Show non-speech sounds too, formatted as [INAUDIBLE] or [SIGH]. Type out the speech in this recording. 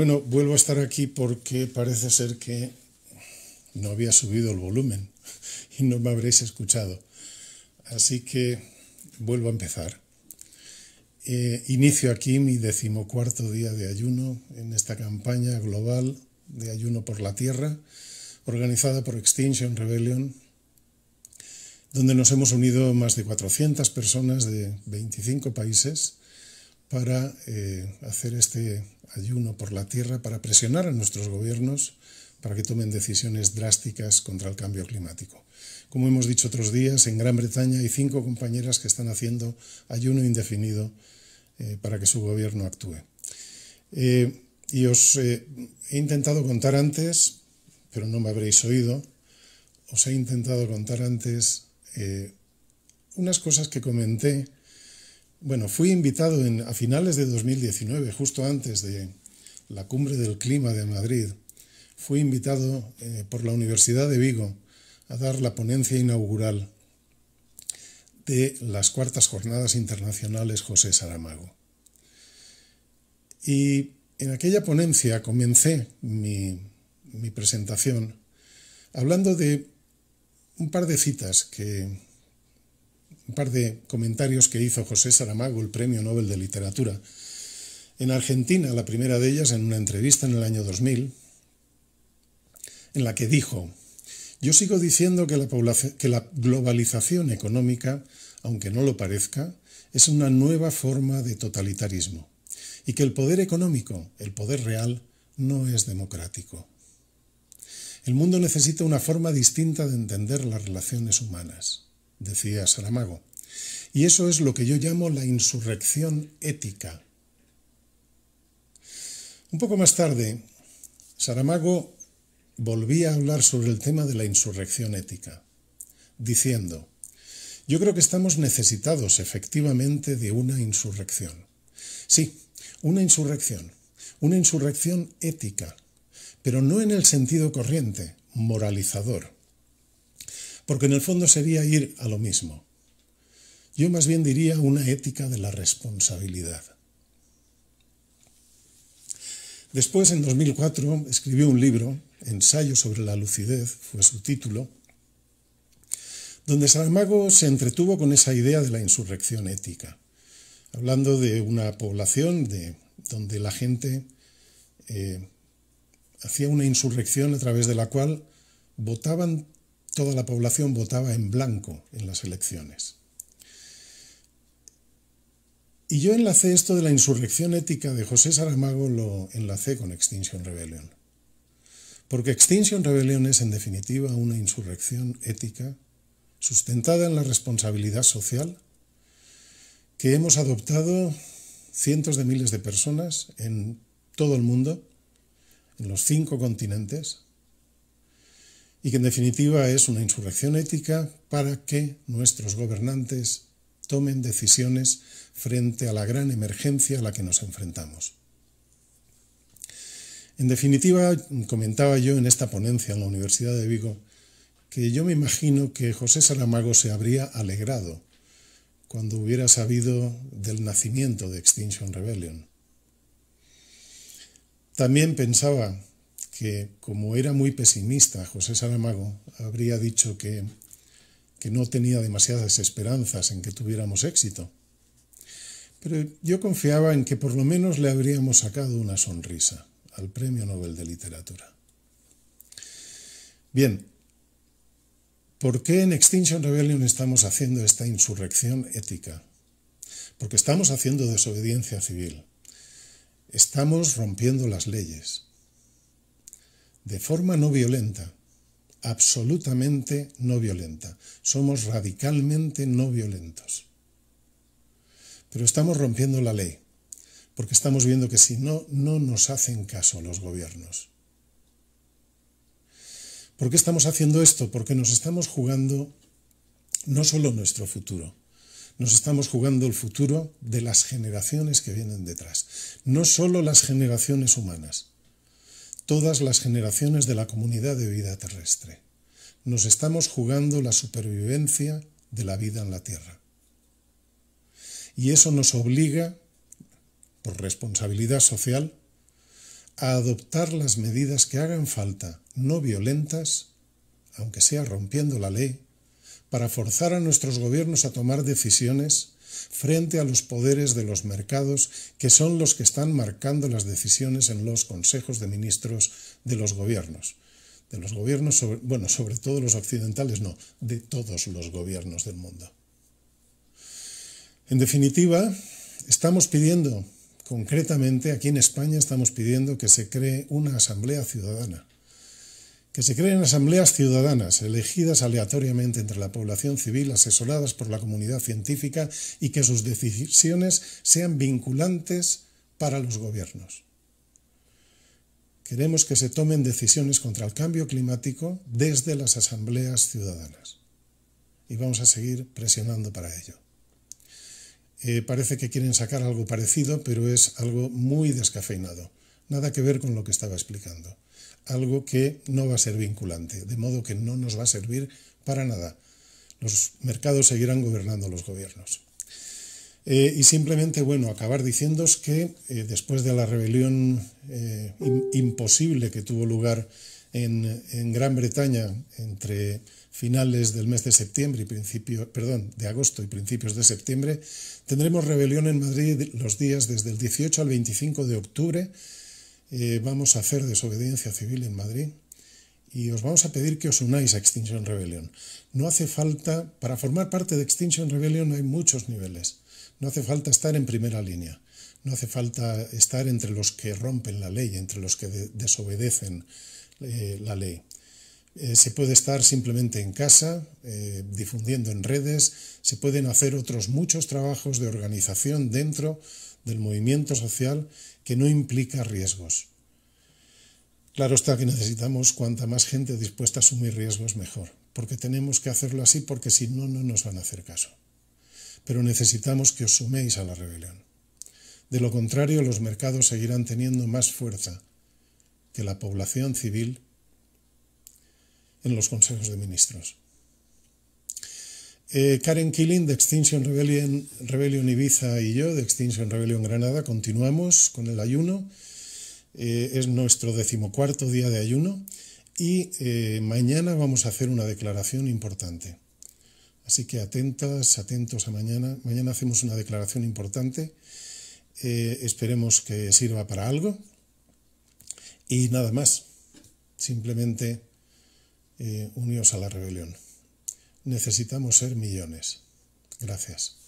Bueno, vuelvo a estar aquí porque parece ser que no había subido el volumen [LAUGHS] y no me habréis escuchado. Así que vuelvo a empezar. Eh, inicio aquí mi decimocuarto día de ayuno en esta campaña global de ayuno por la tierra organizada por Extinction Rebellion, donde nos hemos unido más de 400 personas de 25 países para eh, hacer este ayuno por la tierra, para presionar a nuestros gobiernos para que tomen decisiones drásticas contra el cambio climático. Como hemos dicho otros días, en Gran Bretaña hay cinco compañeras que están haciendo ayuno indefinido eh, para que su gobierno actúe. Eh, y os he intentado contar antes, pero no me habréis oído, os he intentado contar antes unas cosas que comenté bueno, fui invitado a finales de 2019, justo antes de la cumbre del clima de Madrid, fui invitado eh, por la Universidad de Vigo a dar la ponencia inaugural de las cuartas jornadas internacionales José Saramago. Y en aquella ponencia comencé mi presentación hablando de un par de citas que un par de comentarios que hizo José Saramago, el Premio Nobel de Literatura. En Argentina, la primera de ellas en una entrevista en el año 2000, en la que dijo, yo sigo diciendo que la, que la globalización económica, aunque no lo parezca, es una nueva forma de totalitarismo y que el poder económico, el poder real, no es democrático. El mundo necesita una forma distinta de entender las relaciones humanas decía Saramago. Y eso es lo que yo llamo la insurrección ética. Un poco más tarde, Saramago volvía a hablar sobre el tema de la insurrección ética, diciendo, yo creo que estamos necesitados efectivamente de una insurrección. Sí, una insurrección, una insurrección ética, pero no en el sentido corriente, moralizador porque en el fondo sería ir a lo mismo. Yo más bien diría una ética de la responsabilidad. Después, en 2004, escribió un libro, Ensayo sobre la lucidez, fue su título, donde Saramago se entretuvo con esa idea de la insurrección ética, hablando de una población de, donde la gente eh, hacía una insurrección a través de la cual votaban toda la población votaba en blanco en las elecciones. Y yo enlacé esto de la insurrección ética de José Saramago, lo enlacé con Extinction Rebellion. Porque Extinction Rebellion es en definitiva una insurrección ética sustentada en la responsabilidad social que hemos adoptado cientos de miles de personas en todo el mundo, en los cinco continentes, y que en definitiva es una insurrección ética para que nuestros gobernantes tomen decisiones frente a la gran emergencia a la que nos enfrentamos. En definitiva, comentaba yo en esta ponencia en la Universidad de Vigo que yo me imagino que José Salamago se habría alegrado cuando hubiera sabido del nacimiento de Extinction Rebellion. También pensaba que como era muy pesimista, José Saramago habría dicho que, que no tenía demasiadas esperanzas en que tuviéramos éxito. Pero yo confiaba en que por lo menos le habríamos sacado una sonrisa al Premio Nobel de Literatura. Bien, ¿por qué en Extinction Rebellion estamos haciendo esta insurrección ética? Porque estamos haciendo desobediencia civil. Estamos rompiendo las leyes de forma no violenta, absolutamente no violenta. Somos radicalmente no violentos. Pero estamos rompiendo la ley, porque estamos viendo que si no, no nos hacen caso los gobiernos. ¿Por qué estamos haciendo esto? Porque nos estamos jugando no solo nuestro futuro, nos estamos jugando el futuro de las generaciones que vienen detrás, no solo las generaciones humanas, todas las generaciones de la comunidad de vida terrestre. Nos estamos jugando la supervivencia de la vida en la Tierra. Y eso nos obliga, por responsabilidad social, a adoptar las medidas que hagan falta, no violentas, aunque sea rompiendo la ley, para forzar a nuestros gobiernos a tomar decisiones frente a los poderes de los mercados que son los que están marcando las decisiones en los consejos de ministros de los gobiernos. De los gobiernos, bueno, sobre todo los occidentales, no, de todos los gobiernos del mundo. En definitiva, estamos pidiendo, concretamente aquí en España estamos pidiendo que se cree una asamblea ciudadana que se creen asambleas ciudadanas elegidas aleatoriamente entre la población civil asesoradas por la comunidad científica y que sus decisiones sean vinculantes para los gobiernos. Queremos que se tomen decisiones contra el cambio climático desde las asambleas ciudadanas. Y vamos a seguir presionando para ello. Eh, parece que quieren sacar algo parecido, pero es algo muy descafeinado. Nada que ver con lo que estaba explicando. Algo que no va a ser vinculante, de modo que no nos va a servir para nada. Los mercados seguirán gobernando los gobiernos. Eh, y simplemente, bueno, acabar diciéndos que eh, después de la rebelión eh, imposible que tuvo lugar en, en, Gran Bretaña entre finales del mes de septiembre y principio, perdón, de agosto y principios de septiembre, tendremos rebelión en Madrid los días desde el 18 al 25 de octubre eh, vamos a hacer desobediencia civil en Madrid y os vamos a pedir que os unáis a Extinction Rebellion. No hace falta, para formar parte de Extinction Rebellion hay muchos niveles. No hace falta estar en primera línea. No hace falta estar entre los que rompen la ley, entre los que desobedecen eh, la ley. Eh, se puede estar simplemente en casa, difundiendo en redes, se pueden hacer otros muchos trabajos de organización dentro del movimiento social que no implica riesgos. Claro está que necesitamos cuanta más gente dispuesta a asumir riesgos mejor, porque tenemos que hacerlo así porque si no, no nos van a hacer caso. Pero necesitamos que os suméis a la rebelión. De lo contrario, los mercados seguirán teniendo más fuerza que la población civil en los consejos de ministros. Eh, Karen Killing de Extinction Rebellion, Ibiza y yo de Extinction Rebellion Granada continuamos con el ayuno. Eh, es nuestro decimocuarto día de ayuno y eh, mañana vamos a hacer una declaración importante. Así que atentas, atentos a mañana. Mañana hacemos una declaración importante. esperemos que sirva para algo. Y nada más. Simplemente unidos a la rebelión. Necesitamos ser millones. Gracias.